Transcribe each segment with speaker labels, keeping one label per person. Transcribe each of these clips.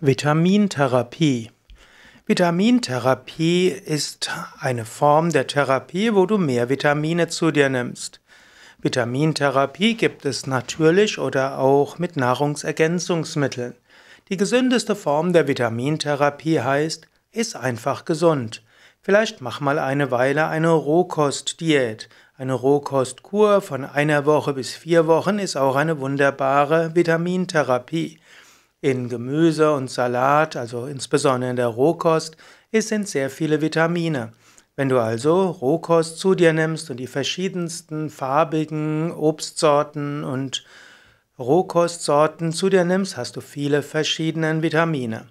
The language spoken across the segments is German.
Speaker 1: Vitamintherapie. Vitamintherapie ist eine Form der Therapie, wo du mehr Vitamine zu dir nimmst. Vitamintherapie gibt es natürlich oder auch mit Nahrungsergänzungsmitteln. Die gesündeste Form der Vitamintherapie heißt, ist einfach gesund. Vielleicht mach mal eine Weile eine Rohkostdiät. Eine Rohkostkur von einer Woche bis vier Wochen ist auch eine wunderbare Vitamintherapie. In Gemüse und Salat, also insbesondere in der Rohkost, sind sehr viele Vitamine. Wenn du also Rohkost zu dir nimmst und die verschiedensten farbigen Obstsorten und Rohkostsorten zu dir nimmst, hast du viele verschiedene Vitamine.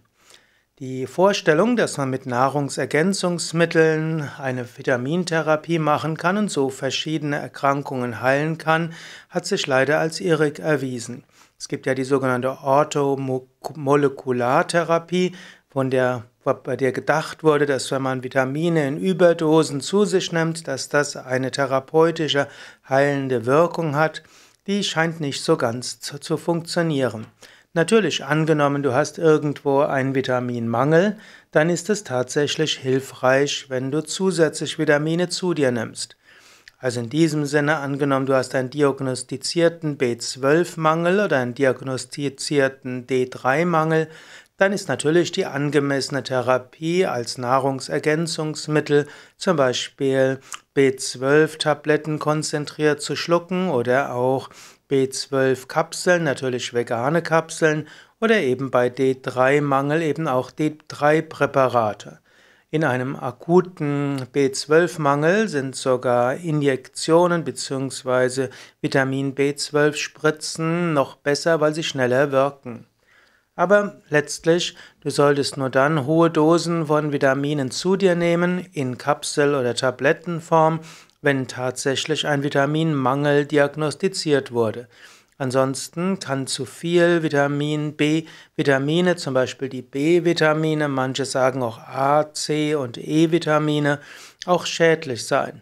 Speaker 1: Die Vorstellung, dass man mit Nahrungsergänzungsmitteln eine Vitamintherapie machen kann und so verschiedene Erkrankungen heilen kann, hat sich leider als irrig erwiesen. Es gibt ja die sogenannte Orthomolekulartherapie, von der bei der gedacht wurde, dass wenn man Vitamine in Überdosen zu sich nimmt, dass das eine therapeutische heilende Wirkung hat, die scheint nicht so ganz zu, zu funktionieren. Natürlich, angenommen, du hast irgendwo einen Vitaminmangel, dann ist es tatsächlich hilfreich, wenn du zusätzlich Vitamine zu dir nimmst. Also in diesem Sinne angenommen, du hast einen diagnostizierten B12-Mangel oder einen diagnostizierten D3-Mangel, dann ist natürlich die angemessene Therapie als Nahrungsergänzungsmittel, zum Beispiel B12-Tabletten konzentriert zu schlucken oder auch B12-Kapseln, natürlich vegane Kapseln oder eben bei D3-Mangel eben auch D3-Präparate. In einem akuten B12-Mangel sind sogar Injektionen bzw. Vitamin B12-Spritzen noch besser, weil sie schneller wirken. Aber letztlich, du solltest nur dann hohe Dosen von Vitaminen zu dir nehmen, in Kapsel- oder Tablettenform, wenn tatsächlich ein Vitaminmangel diagnostiziert wurde. Ansonsten kann zu viel Vitamin B, Vitamine, zum Beispiel die B-Vitamine, manche sagen auch A, C und E-Vitamine, auch schädlich sein.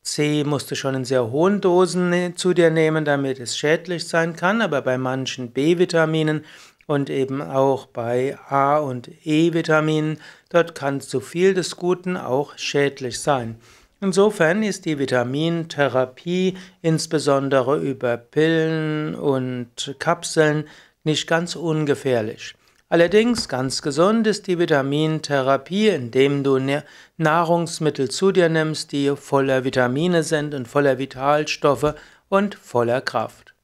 Speaker 1: C musst du schon in sehr hohen Dosen ne, zu dir nehmen, damit es schädlich sein kann, aber bei manchen B-Vitaminen und eben auch bei A und E-Vitaminen, dort kann zu viel des Guten auch schädlich sein. Insofern ist die Vitamintherapie insbesondere über Pillen und Kapseln nicht ganz ungefährlich. Allerdings ganz gesund ist die Vitamintherapie, indem du ne-, Nahrungsmittel zu dir nimmst, die voller Vitamine sind und voller Vitalstoffe und voller Kraft.